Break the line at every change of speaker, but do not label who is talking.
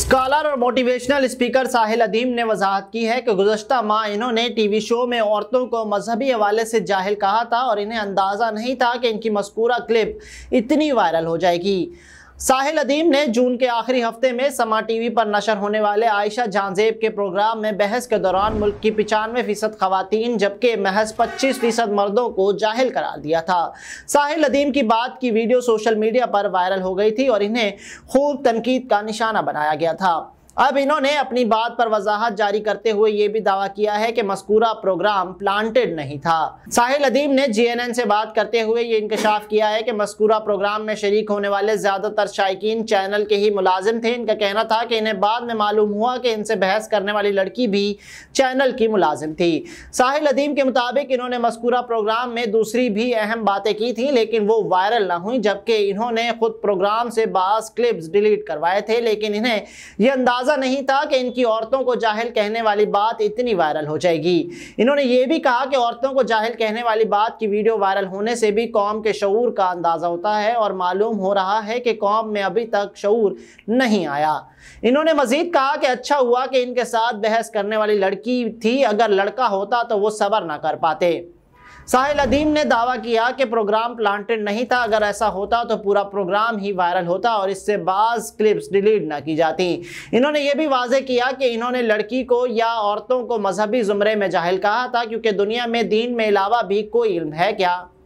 scholar और motivational speaker साहिल अदीम ने वजाहत की है कि गुजशत माह इन्होंने टीवी शो में औरतों को मजहबी हवाले से जाहिल कहा था और इन्हें अंदाज़ा नहीं था कि इनकी मस्कूरा क्लिप इतनी वायरल हो जाएगी साहिल अदीम ने जून के आखिरी हफ्ते में समा टीवी पर नशर होने वाले आयशा जानजेब के प्रोग्राम में बहस के दौरान मुल्क की पचानवे फीसद खातन जबकि महज 25 फीसद मर्दों को जाहिल करार दिया था साहिल अदीम की बात की वीडियो सोशल मीडिया पर वायरल हो गई थी और इन्हें खूब तनकीद का निशाना बनाया गया था अब इन्होंने अपनी बात पर वजाहत जारी करते हुए ये भी दावा किया है कि मस्कूरा प्रोग्राम प्लांटेड नहीं था साहिल अदीम ने जीएनएन से बात करते हुए ये इंकशाफ किया है कि मस्कूरा प्रोग्राम में शरीक होने वाले ज्यादातर शायकीन चैनल के ही मुलाजिम थे इनका कहना था कि इन्हें बाद में मालूम हुआ कि इनसे बहस करने वाली लड़की भी चैनल की मुलाजिम थी साहिल अदीम के मुताबिक इन्होंने मस्कूरा प्रोग्राम में दूसरी भी अहम बातें की थी लेकिन वो वायरल ना हुई जबकि इन्होंने खुद प्रोग्राम से बास क्लिप्स डिलीट करवाए थे लेकिन इन्हें यह अंदाज अंदाज़ा नहीं था कि इनकी औरतों को जाहिल कहने वाली बात इतनी वायरल हो जाएगी इन्होंने ये भी कहा कि औरतों को जाहिल कहने वाली बात की वीडियो वायरल होने से भी कौम के शूर का अंदाज़ा होता है और मालूम हो रहा है कि कौम में अभी तक शूर नहीं आया इन्होंने मजीद कहा कि अच्छा हुआ कि इनके साथ बहस करने वाली लड़की थी अगर लड़का होता तो वो सबर ना कर पाते साहिल अदीम ने दावा किया कि प्रोग्राम प्लांटेड नहीं था अगर ऐसा होता तो पूरा प्रोग्राम ही वायरल होता और इससे बाज क्लिप्स डिलीट ना की जाती इन्होंने ये भी वाजे किया कि इन्होंने लड़की को या औरतों को मजहबी ज़ुमरे में जाहिल कहा था क्योंकि दुनिया में दीन में अलावा भी कोई इल्म है क्या